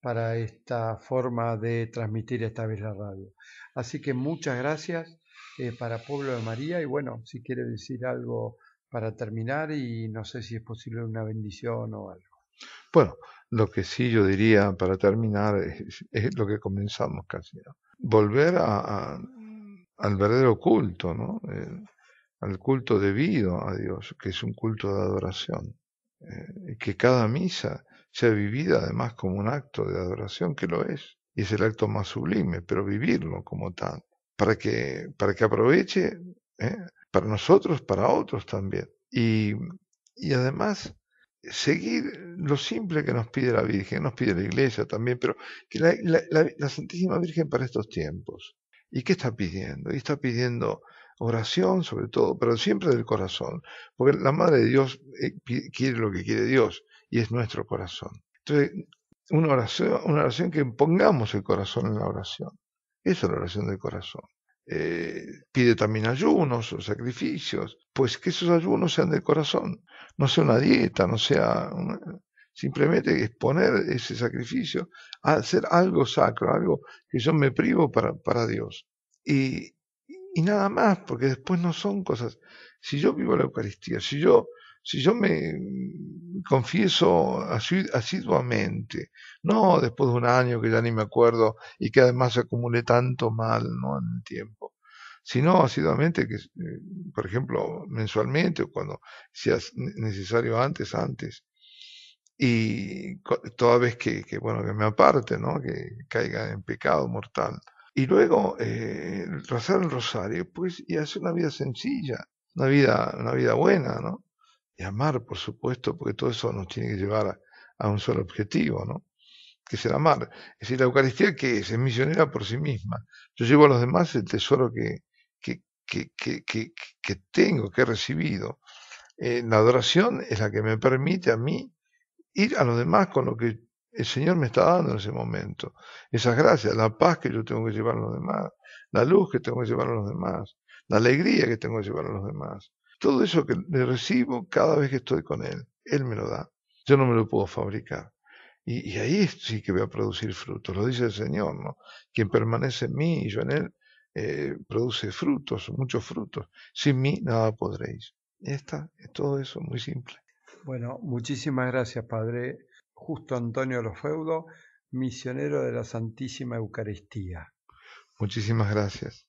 para esta forma de transmitir esta vez la radio. Así que muchas gracias eh, para Pueblo de María y bueno, si quiere decir algo para terminar y no sé si es posible una bendición o algo. Bueno, lo que sí yo diría para terminar es, lo que comenzamos casi. Volver a, al verdadero culto, ¿no? Eh, al culto debido a Dios, que es un culto de adoración. Eh, que cada misa sea vivida además como un acto de adoración, que lo es, y es el acto más sublime, pero vivirlo como tal, para que, para que aproveche eh, para nosotros, para otros también. Y, además, seguir lo simple que nos pide la Virgen, nos pide la Iglesia también, pero que la, la Santísima Virgen para estos tiempos. ¿Y qué está pidiendo? Y está pidiendo oración sobre todo, pero siempre del corazón, porque la Madre de Dios eh, quiere lo que quiere Dios y es nuestro corazón. Entonces, una oración, una oración que pongamos el corazón en la oración. Esa es la oración del corazón. Eh, pide también ayunos o sacrificios, pues que esos ayunos sean del corazón, no sea una dieta, no sea simplemente exponer ese sacrificio, a hacer algo sacro, algo que yo me privo para, para Dios. Y, y nada más, porque después no son cosas. Si yo vivo la Eucaristía, si yo, si yo me mm, confieso asiduamente, no después de un año que ya ni me acuerdo y que además se acumule tanto mal ¿no? en el tiempo, sino asiduamente, que, eh, por ejemplo, mensualmente o cuando sea necesario antes, antes. Y toda vez que, que bueno, que me aparte, ¿no? Que caiga en pecado mortal. Y luego eh, rezar el rosario, pues, y hacer una vida sencilla, una vida, una vida buena, ¿no? Y amar, por supuesto, porque todo eso nos tiene que llevar a, un solo objetivo, ¿no? Que es el amar. Es decir, la Eucaristía que es, misionera por sí misma. Yo llevo a los demás el tesoro que, que, que, que, tengo, que he recibido. Eh, la adoración es la que me permite a mí ir a los demás con lo que el Señor me está dando en ese momento. Esas gracias, la paz que yo tengo que llevar a los demás, la luz que tengo que llevar a los demás, la alegría que tengo que llevar a los demás. Todo eso que le recibo cada vez que estoy con Él, Él me lo da. Yo no me lo puedo fabricar. Y, ahí sí que voy a producir frutos, lo dice el Señor, ¿no? Quien permanece en mí y yo en Él, eh, produce frutos, muchos frutos. Sin mí nada podréis. Y es todo eso muy simple. Bueno, muchísimas gracias, Padre. Justo Antonio Lofeudo, misionero de la Santísima Eucaristía. Muchísimas gracias.